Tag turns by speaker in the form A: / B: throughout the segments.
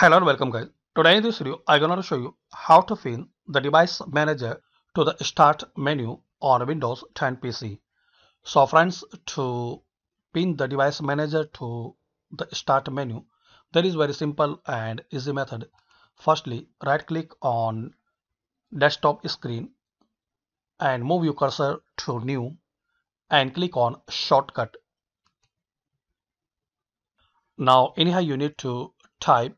A: Hello and welcome guys. Today in this video I'm gonna show you how to pin the device manager to the start menu on Windows 10 PC. So friends to pin the device manager to the start menu there is very simple and easy method. Firstly right click on desktop screen and move your cursor to new and click on shortcut. Now anyhow you need to type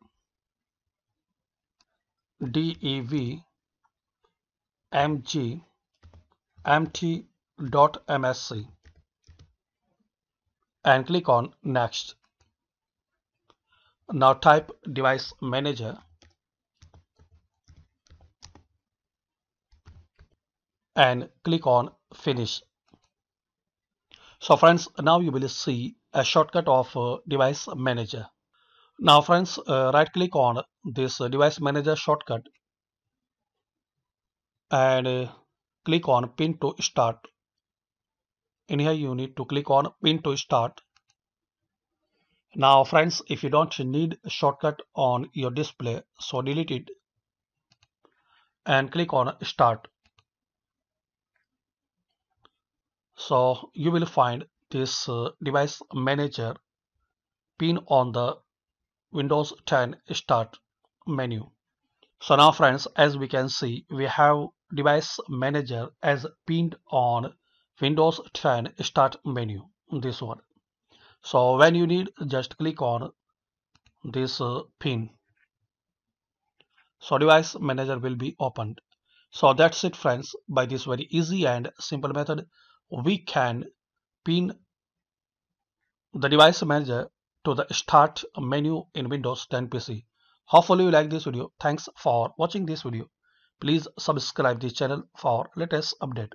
A: DEV MG MT.MSC and click on Next. Now type Device Manager and click on Finish. So friends, now you will see a shortcut of uh, Device Manager. Now friends, uh, right click on this device manager shortcut and uh, click on pin to start. In here you need to click on pin to start. Now friends, if you don't need a shortcut on your display, so delete it and click on start. So you will find this uh, device manager pin on the Windows 10 Start menu. So now friends, as we can see, we have device manager as pinned on Windows 10 Start menu, this one. So when you need, just click on this uh, pin. So device manager will be opened. So that's it friends. By this very easy and simple method, we can pin the device manager to the Start menu in Windows 10 PC. Hopefully you like this video. Thanks for watching this video. Please subscribe this channel for latest update.